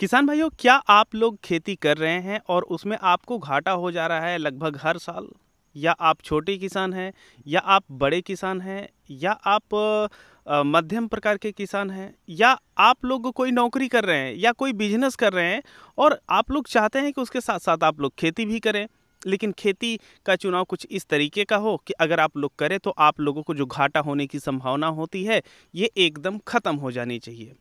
किसान भाइयों क्या आप लोग खेती कर रहे हैं और उसमें आपको घाटा हो जा रहा है लगभग हर साल या आप छोटे किसान हैं या आप बड़े किसान हैं या आप मध्यम प्रकार के किसान हैं या आप लोग कोई नौकरी कर रहे हैं या कोई बिजनेस कर रहे हैं और आप लोग चाहते हैं कि उसके साथ साथ आप लोग खेती भी करें लेकिन खेती का चुनाव कुछ इस तरीके का हो कि अगर आप लोग करें तो आप लोगों को जो घाटा होने की संभावना होती है ये एकदम ख़त्म हो जानी चाहिए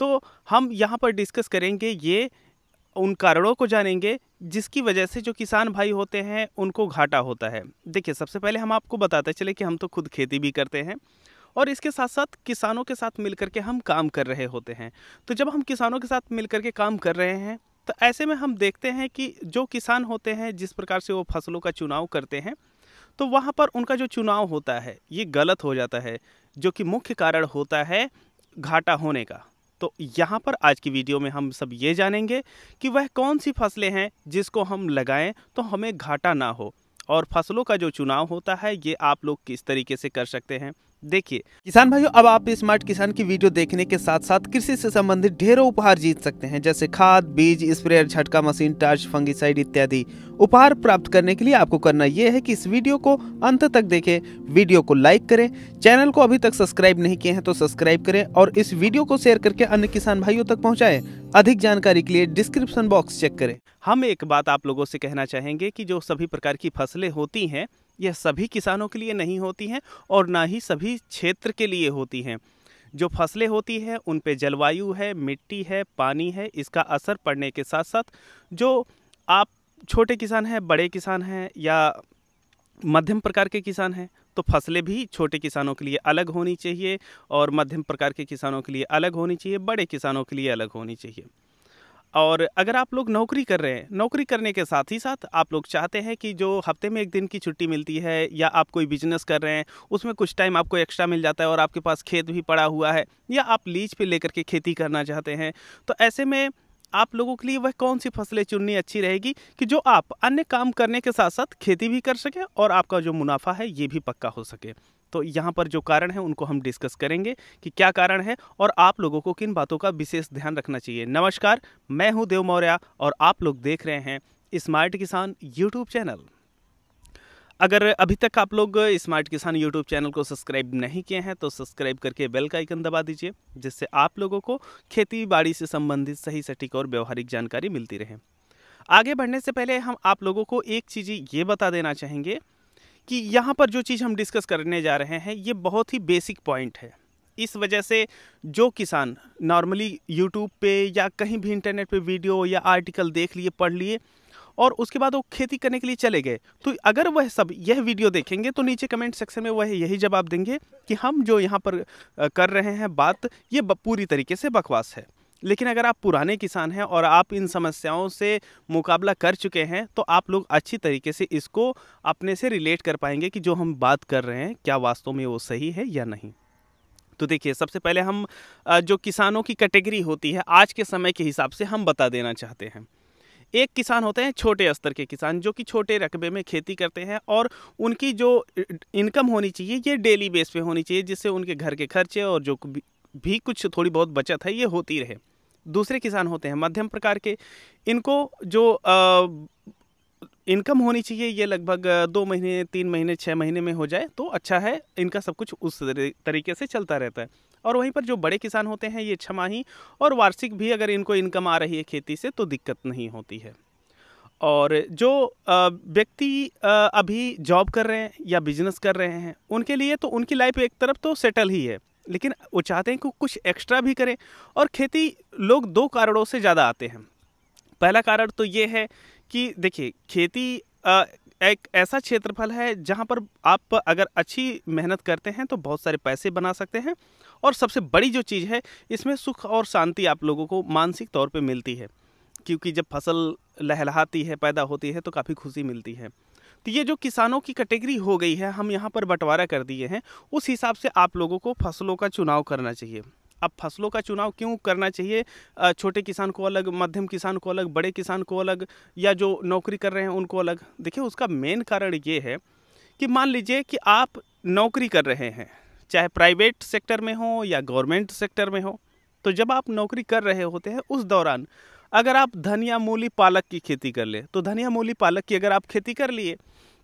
तो हम यहाँ पर डिस्कस करेंगे ये उन कारणों को जानेंगे जिसकी वजह से जो किसान भाई होते हैं उनको घाटा होता है देखिए सबसे पहले हम आपको बताते चले कि हम तो खुद खेती भी करते हैं और इसके साथ साथ किसानों के साथ मिलकर के हम काम कर रहे होते हैं तो जब हम किसानों के साथ मिलकर के काम कर रहे हैं तो ऐसे में हम देखते हैं कि जो किसान होते हैं जिस प्रकार से वो फसलों का चुनाव करते हैं तो वहाँ पर उनका जो चुनाव होता है ये गलत हो जाता है जो कि मुख्य कारण होता है घाटा होने का तो यहाँ पर आज की वीडियो में हम सब ये जानेंगे कि वह कौन सी फसलें हैं जिसको हम लगाएं तो हमें घाटा ना हो और फसलों का जो चुनाव होता है ये आप लोग किस तरीके से कर सकते हैं देखिए किसान भाइयों अब आप स्मार्ट किसान की वीडियो देखने के साथ साथ कृषि से संबंधित ढेरों उपहार जीत सकते हैं जैसे खाद बीज स्प्रेयर झटका मशीन टार्च फंगिसाइड इत्यादि उपहार प्राप्त करने के लिए आपको करना यह है कि इस वीडियो को अंत तक देखें वीडियो को लाइक करें चैनल को अभी तक सब्सक्राइब नहीं किए हैं तो सब्सक्राइब करें और इस वीडियो को शेयर करके अन्य किसान भाइयों तक पहुँचाएं अधिक जानकारी के लिए डिस्क्रिप्शन बॉक्स चेक करें हम एक बात आप लोगों से कहना चाहेंगे कि जो सभी प्रकार की फसलें होती हैं यह सभी किसानों के लिए नहीं होती हैं और ना ही सभी क्षेत्र के लिए होती हैं जो फसलें होती हैं उन पे जलवायु है मिट्टी है पानी है इसका असर पड़ने के साथ साथ जो आप छोटे किसान हैं बड़े किसान हैं या मध्यम प्रकार के किसान हैं तो फसलें भी छोटे किसानों के लिए अलग होनी चाहिए और मध्यम प्रकार के किसानों के लिए अलग होनी चाहिए बड़े किसानों के लिए अलग होनी चाहिए और अगर आप लोग नौकरी कर रहे हैं नौकरी करने के साथ ही साथ आप लोग चाहते हैं कि जो हफ्ते में एक दिन की छुट्टी मिलती है या आप कोई बिजनेस कर रहे हैं उसमें कुछ टाइम आपको एक्स्ट्रा मिल जाता है और आपके पास खेत भी पड़ा हुआ है या आप लीज पे लेकर के खेती करना चाहते हैं तो ऐसे में आप लोगों के लिए वह कौन सी फसलें चुननी अच्छी रहेगी कि जो आप अन्य काम करने के साथ साथ खेती भी कर सकें और आपका जो मुनाफा है ये भी पक्का हो सके तो यहाँ पर जो कारण है उनको हम डिस्कस करेंगे कि क्या कारण है और आप लोगों को किन बातों का विशेष ध्यान रखना चाहिए नमस्कार मैं हूँ देव मौर्य और आप लोग देख रहे हैं स्मार्ट किसान यूट्यूब चैनल अगर अभी तक आप लोग स्मार्ट किसान यूट्यूब चैनल को सब्सक्राइब नहीं किए हैं तो सब्सक्राइब करके बेल का आइकन दबा दीजिए जिससे आप लोगों को खेती बाड़ी से संबंधित सही सटीक और व्यवहारिक जानकारी मिलती रहे आगे बढ़ने से पहले हम आप लोगों को एक चीज़ ये बता देना चाहेंगे कि यहाँ पर जो चीज़ हम डिस्कस करने जा रहे हैं ये बहुत ही बेसिक पॉइंट है इस वजह से जो किसान नॉर्मली यूट्यूब पे या कहीं भी इंटरनेट पे वीडियो या आर्टिकल देख लिए पढ़ लिए और उसके बाद वो खेती करने के लिए चले गए तो अगर वह सब यह वीडियो देखेंगे तो नीचे कमेंट सेक्शन में वह यही जवाब देंगे कि हम जो यहाँ पर कर रहे हैं बात ये पूरी तरीके से बकवास है लेकिन अगर आप पुराने किसान हैं और आप इन समस्याओं से मुकाबला कर चुके हैं तो आप लोग अच्छी तरीके से इसको अपने से रिलेट कर पाएंगे कि जो हम बात कर रहे हैं क्या वास्तव में वो सही है या नहीं तो देखिए सबसे पहले हम जो किसानों की कैटेगरी होती है आज के समय के हिसाब से हम बता देना चाहते हैं एक किसान होते हैं छोटे स्तर के किसान जो कि छोटे रकबे में खेती करते हैं और उनकी जो इनकम होनी चाहिए ये डेली बेस पे होनी चाहिए जिससे उनके घर के खर्चे और जो भी कुछ थोड़ी बहुत बचत है ये होती रहे दूसरे किसान होते हैं मध्यम प्रकार के इनको जो आ, इनकम होनी चाहिए ये लगभग दो महीने तीन महीने छः महीने में हो जाए तो अच्छा है इनका सब कुछ उस तरीके से चलता रहता है और वहीं पर जो बड़े किसान होते हैं ये छमाही और वार्षिक भी अगर इनको इनकम आ रही है खेती से तो दिक्कत नहीं होती है और जो व्यक्ति अभी जॉब कर रहे हैं या बिजनेस कर रहे हैं उनके लिए तो उनकी लाइफ एक तरफ तो सेटल ही है लेकिन वो चाहते हैं कि कुछ एक्स्ट्रा भी करें और खेती लोग दो कारणों से ज़्यादा आते हैं पहला कारण तो ये है कि देखिए खेती एक ऐसा क्षेत्रफल है जहाँ पर आप अगर अच्छी मेहनत करते हैं तो बहुत सारे पैसे बना सकते हैं और सबसे बड़ी जो चीज़ है इसमें सुख और शांति आप लोगों को मानसिक तौर पर मिलती है क्योंकि जब फसल लहलाती है पैदा होती है तो काफ़ी खुशी मिलती है तो ये जो किसानों की कैटेगरी हो गई है हम यहाँ पर बंटवारा कर दिए हैं उस हिसाब से आप लोगों को फसलों का चुनाव करना चाहिए अब फसलों का चुनाव क्यों करना चाहिए छोटे किसान को अलग मध्यम किसान को अलग बड़े किसान को अलग या जो नौकरी कर रहे हैं उनको अलग देखिए उसका मेन कारण ये है कि मान लीजिए कि आप नौकरी कर रहे हैं चाहे प्राइवेट सेक्टर में हो या गवर्नमेंट सेक्टर में हो तो जब आप नौकरी कर रहे होते हैं उस दौरान अगर आप धनिया मूली पालक की खेती कर ले तो धनिया मूली पालक की अगर आप खेती कर लिए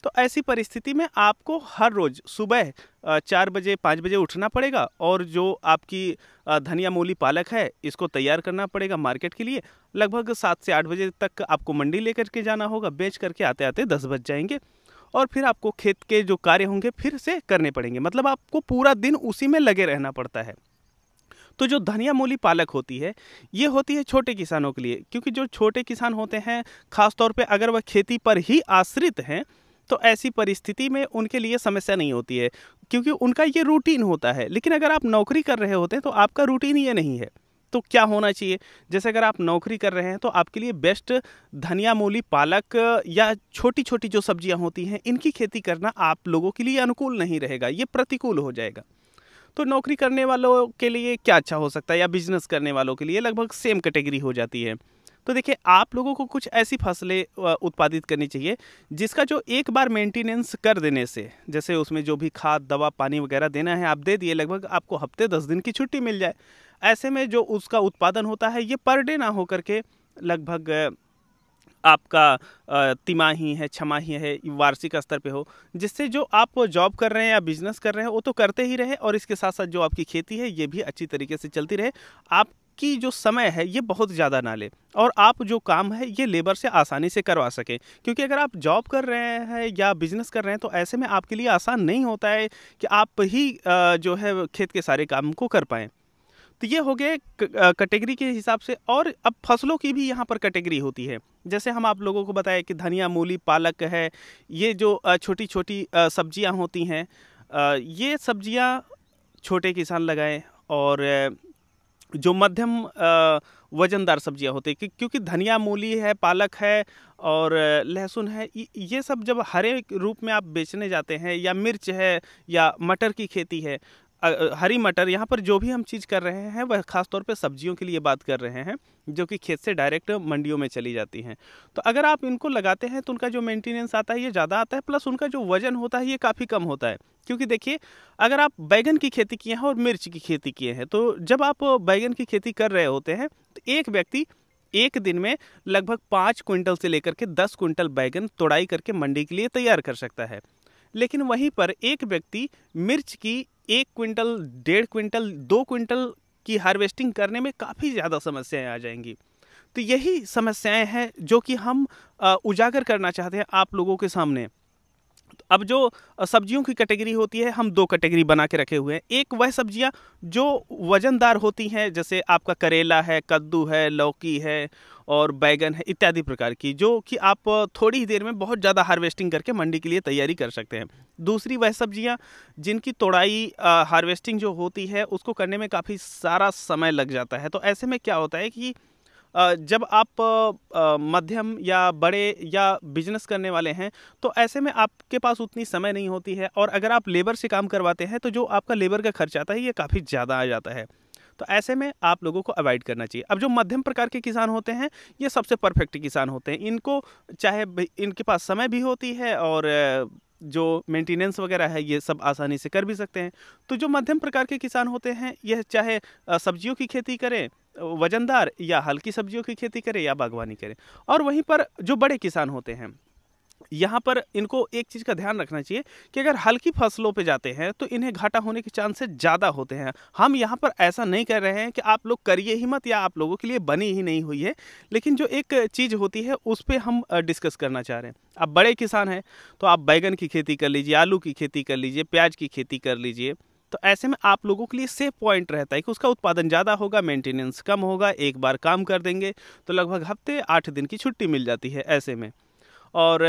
तो ऐसी परिस्थिति में आपको हर रोज़ सुबह चार बजे पाँच बजे उठना पड़ेगा और जो आपकी धनिया मूली पालक है इसको तैयार करना पड़ेगा मार्केट के लिए लगभग सात से आठ बजे तक आपको मंडी लेकर के जाना होगा बेच करके आते आते दस बज जाएंगे और फिर आपको खेत के जो कार्य होंगे फिर से करने पड़ेंगे मतलब आपको पूरा दिन उसी में लगे रहना पड़ता है तो जो धनिया मूली पालक होती है ये होती है छोटे किसानों के लिए क्योंकि जो छोटे किसान होते हैं खासतौर पे अगर वह खेती पर ही आश्रित हैं तो ऐसी परिस्थिति में उनके लिए समस्या नहीं होती है क्योंकि उनका ये रूटीन होता है लेकिन अगर आप नौकरी कर रहे होते हैं तो आपका रूटीन ये नहीं है तो क्या होना चाहिए जैसे अगर आप नौकरी कर रहे हैं तो आपके लिए बेस्ट धनिया मूली पालक या छोटी छोटी जो सब्जियां होती हैं इनकी खेती करना आप लोगों के लिए अनुकूल नहीं रहेगा ये प्रतिकूल हो जाएगा तो नौकरी करने वालों के लिए क्या अच्छा हो सकता है या बिजनेस करने वालों के लिए लगभग सेम कैटेगरी हो जाती है तो देखिए आप लोगों को कुछ ऐसी फसलें उत्पादित करनी चाहिए जिसका जो एक बार मेंटेनेंस कर देने से जैसे उसमें जो भी खाद दवा पानी वगैरह देना है आप दे दिए लगभग आपको हफ्ते दस दिन की छुट्टी मिल जाए ऐसे में जो उसका उत्पादन होता है ये पर डे ना होकर के लगभग आपका तिमाही है छमाही है वार्षिक स्तर पे हो जिससे जो आप जॉब कर रहे हैं या बिजनेस कर रहे हैं वो तो करते ही रहे और इसके साथ साथ जो आपकी खेती है ये भी अच्छी तरीके से चलती रहे आप कि जो समय है ये बहुत ज़्यादा ना ले और आप जो काम है ये लेबर से आसानी से करवा सकें क्योंकि अगर आप जॉब कर रहे हैं या बिज़नेस कर रहे हैं तो ऐसे में आपके लिए आसान नहीं होता है कि आप ही जो है खेत के सारे काम को कर पाएँ तो ये हो गए कैटेगरी के हिसाब से और अब फसलों की भी यहाँ पर कैटेगरी होती है जैसे हम आप लोगों को बताएं कि धनिया मूली पालक है ये जो छोटी छोटी सब्जियाँ होती हैं ये सब्जियाँ छोटे किसान लगाएं और जो मध्यम वजनदार सब्जियां होती है क्योंकि धनिया मूली है पालक है और लहसुन है ये सब जब हरे रूप में आप बेचने जाते हैं या मिर्च है या मटर की खेती है हरी मटर यहाँ पर जो भी हम चीज़ कर रहे हैं वह खासतौर पे सब्जियों के लिए बात कर रहे हैं जो कि खेत से डायरेक्ट मंडियों में चली जाती हैं तो अगर आप इनको लगाते हैं तो उनका जो मेंटेनेंस आता है ये ज़्यादा आता है प्लस उनका जो वजन होता है ये काफ़ी कम होता है क्योंकि देखिए अगर आप बैगन की खेती किए हैं और मिर्च की खेती किए हैं तो जब आप बैगन की खेती कर रहे होते हैं तो एक व्यक्ति एक दिन में लगभग पाँच क्विंटल से लेकर के दस क्विंटल बैगन तोड़ाई करके मंडी के लिए तैयार कर सकता है लेकिन वहीं पर एक व्यक्ति मिर्च की एक क्विंटल डेढ़ क्विंटल दो क्विंटल की हार्वेस्टिंग करने में काफ़ी ज़्यादा समस्याएं आ जाएंगी तो यही समस्याएं हैं जो कि हम उजागर करना चाहते हैं आप लोगों के सामने अब जो सब्जियों की कैटेगरी होती है हम दो कैटेगरी बना के रखे हुए हैं एक वह सब्जियां जो वज़नदार होती हैं जैसे आपका करेला है कद्दू है लौकी है और बैगन है इत्यादि प्रकार की जो कि आप थोड़ी ही देर में बहुत ज़्यादा हार्वेस्टिंग करके मंडी के लिए तैयारी कर सकते हैं दूसरी वह सब्जियां जिनकी तोड़ाई हार्वेस्टिंग जो होती है उसको करने में काफ़ी सारा समय लग जाता है तो ऐसे में क्या होता है कि जब आप मध्यम या बड़े या बिजनेस करने वाले हैं तो ऐसे में आपके पास उतनी समय नहीं होती है और अगर आप लेबर से काम करवाते हैं तो जो आपका लेबर का खर्च आता है ये काफ़ी ज़्यादा आ जाता है तो ऐसे में आप लोगों को अवॉइड करना चाहिए अब जो मध्यम प्रकार के किसान होते हैं ये सबसे परफेक्ट किसान होते हैं इनको चाहे इनके पास समय भी होती है और जो मेंटेनेंस वगैरह है ये सब आसानी से कर भी सकते हैं तो जो मध्यम प्रकार के किसान होते हैं यह चाहे सब्जियों की खेती करें वजनदार या हल्की सब्जियों की खेती करें या बागवानी करें और वहीं पर जो बड़े किसान होते हैं यहाँ पर इनको एक चीज़ का ध्यान रखना चाहिए कि अगर हल्की फसलों पे जाते हैं तो इन्हें घाटा होने के चांसेस ज़्यादा होते हैं हम यहाँ पर ऐसा नहीं कर रहे हैं कि आप लोग करिए ही मत या आप लोगों के लिए बनी ही नहीं हुई है लेकिन जो एक चीज़ होती है उस पर हम डिस्कस करना चाह रहे हैं आप बड़े किसान हैं तो आप बैगन की खेती कर लीजिए आलू की खेती कर लीजिए प्याज की खेती कर लीजिए तो ऐसे में आप लोगों के लिए सेफ पॉइंट रहता है कि उसका उत्पादन ज़्यादा होगा मेंटेनेंस कम होगा एक बार काम कर देंगे तो लगभग हफ्ते आठ दिन की छुट्टी मिल जाती है ऐसे में और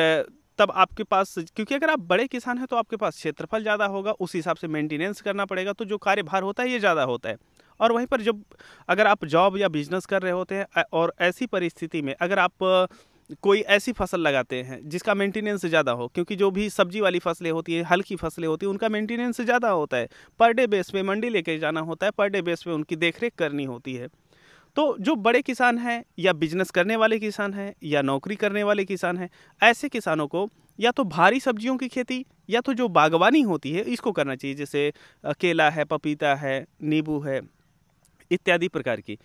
तब आपके पास क्योंकि अगर आप बड़े किसान हैं तो आपके पास क्षेत्रफल ज़्यादा होगा उस हिसाब से मेंटेनेंस करना पड़ेगा तो जो कार्यभार होता है ये ज़्यादा होता है और वहीं पर जब अगर आप जॉब या बिजनेस कर रहे होते हैं और ऐसी परिस्थिति में अगर आप कोई ऐसी फसल लगाते हैं जिसका मेंटेनेंस ज़्यादा हो क्योंकि जो भी सब्जी वाली फसलें होती हैं हल्की फसलें होती हैं उनका मेंटेनेंस ज़्यादा होता है पर डे बेस पे मंडी लेके जाना होता है पर डे बेस पे उनकी देखरेख करनी होती है तो जो बड़े किसान हैं या बिजनेस करने वाले किसान हैं या नौकरी करने वाले किसान हैं ऐसे किसानों को या तो भारी सब्जियों की खेती या तो जो बागवानी होती है इसको करना चाहिए जैसे केला है पपीता है नींबू है इत्यादि प्रकार की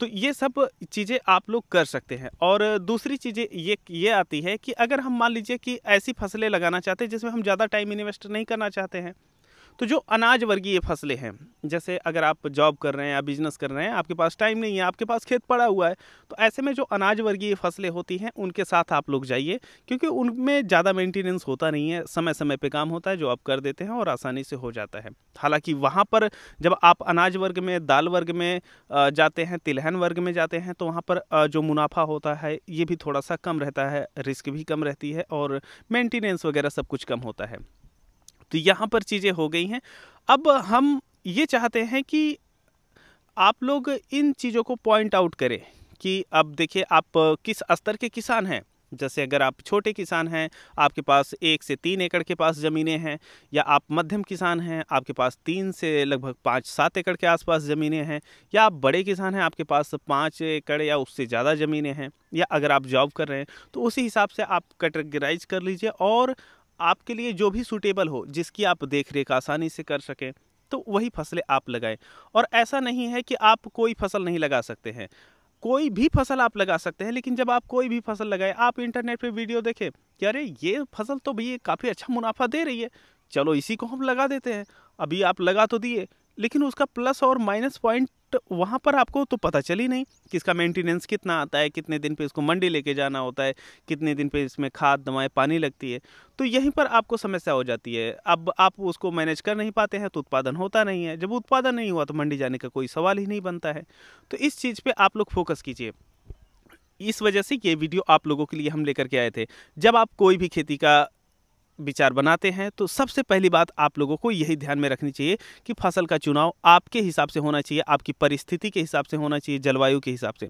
तो ये सब चीज़ें आप लोग कर सकते हैं और दूसरी चीज़ें ये ये आती है कि अगर हम मान लीजिए कि ऐसी फसलें लगाना चाहते हैं जिसमें हम ज़्यादा टाइम इन्वेस्ट नहीं करना चाहते हैं तो जो अनाज वर्गीय फसलें हैं जैसे अगर आप जॉब कर रहे हैं या बिजनेस कर रहे हैं आपके पास टाइम नहीं है आपके पास खेत पड़ा हुआ है तो ऐसे में जो अनाज वर्गीय फसलें होती हैं उनके साथ आप लोग जाइए क्योंकि उनमें ज़्यादा मेंटेनेंस होता नहीं है समय समय पे काम होता है जो आप कर देते हैं और आसानी से हो जाता है हालांकि वहाँ पर जब आप अनाज वर्ग में दाल वर्ग में जाते हैं तिलहन वर्ग में जाते हैं तो वहाँ पर जो मुनाफा होता है ये भी थोड़ा सा कम रहता है रिस्क भी कम रहती है और मेंटेनेंस वगैरह सब कुछ कम होता है तो यहाँ पर चीज़ें हो गई हैं अब हम ये चाहते हैं कि आप लोग इन चीज़ों को पॉइंट आउट करें कि अब देखिए आप किस स्तर के किसान हैं जैसे अगर आप छोटे किसान हैं आपके पास एक से तीन एकड़ के पास ज़मीनें हैं या आप मध्यम किसान हैं आपके पास तीन से लगभग पाँच सात एकड़ के आसपास ज़मीनें हैं या आप बड़े किसान हैं आपके पास पाँच एकड़ या उससे ज़्यादा ज़मीनें हैं या अगर आप जॉब कर रहे हैं तो उसी हिसाब से आप कैटेगराइज कर लीजिए और आपके लिए जो भी सूटेबल हो जिसकी आप देख रेख आसानी से कर सकें तो वही फसलें आप लगाएं और ऐसा नहीं है कि आप कोई फसल नहीं लगा सकते हैं कोई भी फसल आप लगा सकते हैं लेकिन जब आप कोई भी फसल लगाएं आप इंटरनेट पे वीडियो देखें कि अरे ये फसल तो भैया काफ़ी अच्छा मुनाफा दे रही है चलो इसी को हम लगा देते हैं अभी आप लगा तो दिए लेकिन उसका प्लस और माइनस पॉइंट वहाँ पर आपको तो पता चली नहीं कि इसका मेंटेनेंस कितना आता है कितने दिन पे इसको मंडी लेके जाना होता है कितने दिन पे इसमें खाद दवाएं पानी लगती है तो यहीं पर आपको समस्या हो जाती है अब आप उसको मैनेज कर नहीं पाते हैं तो उत्पादन होता नहीं है जब उत्पादन नहीं हुआ तो मंडी जाने का कोई सवाल ही नहीं बनता है तो इस चीज़ पर आप लोग फोकस कीजिए इस वजह से ये वीडियो आप लोगों के लिए हम लेकर के आए थे जब आप कोई भी खेती का विचार बनाते हैं तो सबसे पहली बात आप लोगों को यही ध्यान में रखनी चाहिए कि फसल का चुनाव आपके हिसाब से होना चाहिए आपकी परिस्थिति के हिसाब से होना चाहिए जलवायु के हिसाब से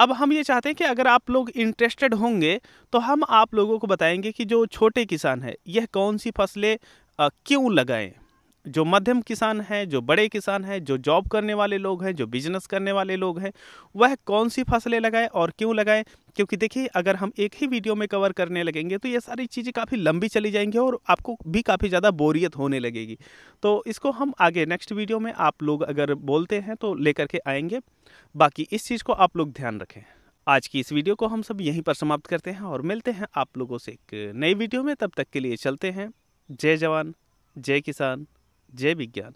अब हम ये चाहते हैं कि अगर आप लोग इंटरेस्टेड होंगे तो हम आप लोगों को बताएंगे कि जो छोटे किसान है यह कौन सी फसलें क्यों लगाएं जो मध्यम किसान हैं जो बड़े किसान हैं जो जॉब करने वाले लोग हैं जो बिजनेस करने वाले लोग हैं वह कौन सी फसलें लगाएं और क्यों लगाएं क्योंकि देखिए अगर हम एक ही वीडियो में कवर करने लगेंगे तो ये सारी चीज़ें काफ़ी लंबी चली जाएंगी और आपको भी काफ़ी ज़्यादा बोरियत होने लगेगी तो इसको हम आगे नेक्स्ट वीडियो में आप लोग अगर बोलते हैं तो लेकर के आएंगे बाकी इस चीज़ को आप लोग ध्यान रखें आज की इस वीडियो को हम सब यहीं पर समाप्त करते हैं और मिलते हैं आप लोगों से एक नई वीडियो में तब तक के लिए चलते हैं जय जवान जय किसान जय विज्ञान